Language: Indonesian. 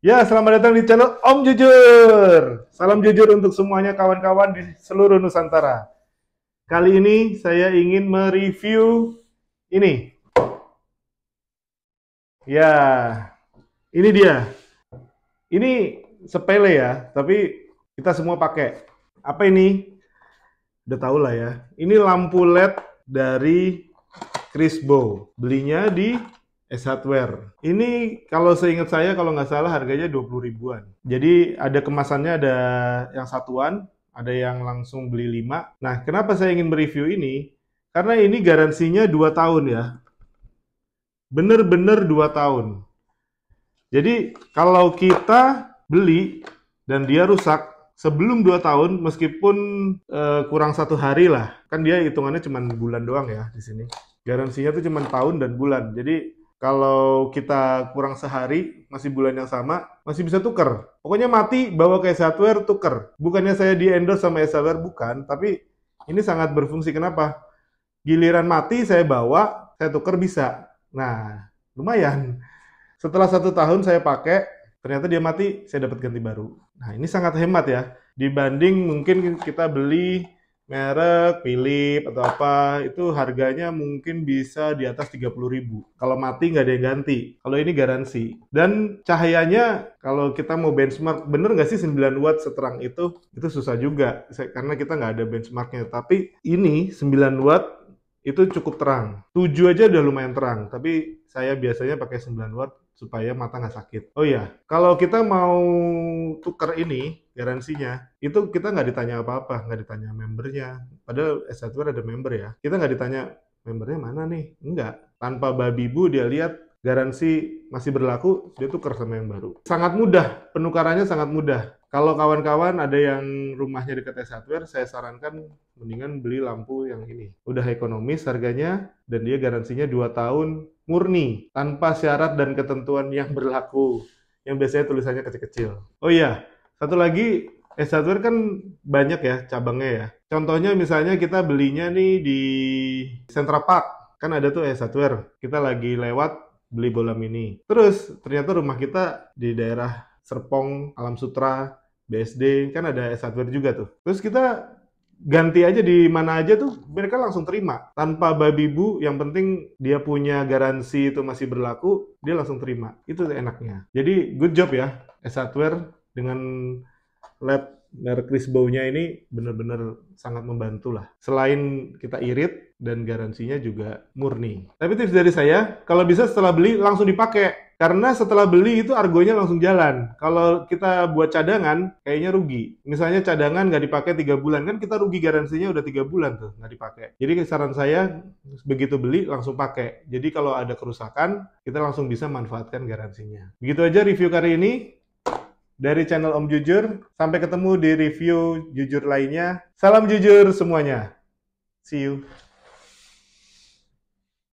Ya, selamat datang di channel Om Jujur. Salam jujur untuk semuanya kawan-kawan di seluruh Nusantara. Kali ini saya ingin mereview ini. Ya, ini dia. Ini sepele ya, tapi kita semua pakai. Apa ini? Udah tau lah ya. Ini lampu LED dari Crisbo. Belinya di S hardware. Ini kalau seingat saya kalau nggak salah harganya 20 ribuan. Jadi ada kemasannya ada yang satuan, ada yang langsung beli lima Nah, kenapa saya ingin mereview ini? Karena ini garansinya dua tahun ya. Bener-bener 2 tahun. Jadi kalau kita beli dan dia rusak sebelum dua tahun meskipun uh, kurang satu hari lah. Kan dia hitungannya cuma bulan doang ya di sini. Garansinya tuh cuma tahun dan bulan. Jadi kalau kita kurang sehari, masih bulan yang sama, masih bisa tuker. Pokoknya mati, bawa ke software tuker. Bukannya saya di-endorse sama software, bukan. Tapi ini sangat berfungsi. Kenapa? Giliran mati, saya bawa, saya tuker bisa. Nah, lumayan. Setelah satu tahun saya pakai, ternyata dia mati, saya dapat ganti baru. Nah, ini sangat hemat ya. Dibanding mungkin kita beli merek Philip atau apa itu harganya mungkin bisa di atas 30.000. ribu kalau mati nggak ada yang ganti kalau ini garansi dan cahayanya kalau kita mau benchmark bener nggak sih 9 watt seterang itu itu susah juga karena kita nggak ada benchmarknya tapi ini 9 watt itu cukup terang. 7 aja udah lumayan terang, tapi saya biasanya pakai 9 watt supaya mata nggak sakit. Oh iya, kalau kita mau tuker ini, garansinya itu kita nggak ditanya apa-apa nggak ditanya membernya padahal s kan ada member ya kita nggak ditanya membernya mana nih enggak tanpa babi bu dia lihat garansi masih berlaku dia tuker sama yang baru sangat mudah penukarannya sangat mudah kalau kawan-kawan ada yang rumahnya dekat s hardware, saya sarankan mendingan beli lampu yang ini. Udah ekonomis harganya dan dia garansinya 2 tahun murni tanpa syarat dan ketentuan yang berlaku. Yang biasanya tulisannya kecil-kecil. Oh iya, satu lagi s kan banyak ya cabangnya ya. Contohnya misalnya kita belinya nih di Central Park. Kan ada tuh s Kita lagi lewat beli bola mini. Terus ternyata rumah kita di daerah Serpong, Alam Sutra, BSD kan ada s juga tuh. Terus kita ganti aja di mana aja tuh mereka langsung terima tanpa babi bu yang penting dia punya garansi itu masih berlaku dia langsung terima itu enaknya jadi good job ya S hardware dengan lab merek Chris ini benar-benar sangat membantu lah. Selain kita irit dan garansinya juga murni. Tapi tips dari saya, kalau bisa setelah beli langsung dipakai. Karena setelah beli itu argonya langsung jalan. Kalau kita buat cadangan, kayaknya rugi. Misalnya cadangan nggak dipakai 3 bulan, kan kita rugi garansinya udah 3 bulan tuh nggak dipakai. Jadi saran saya, begitu beli langsung pakai. Jadi kalau ada kerusakan, kita langsung bisa manfaatkan garansinya. Begitu aja review kali ini. Dari channel Om Jujur, sampai ketemu di review jujur lainnya. Salam jujur semuanya. See you.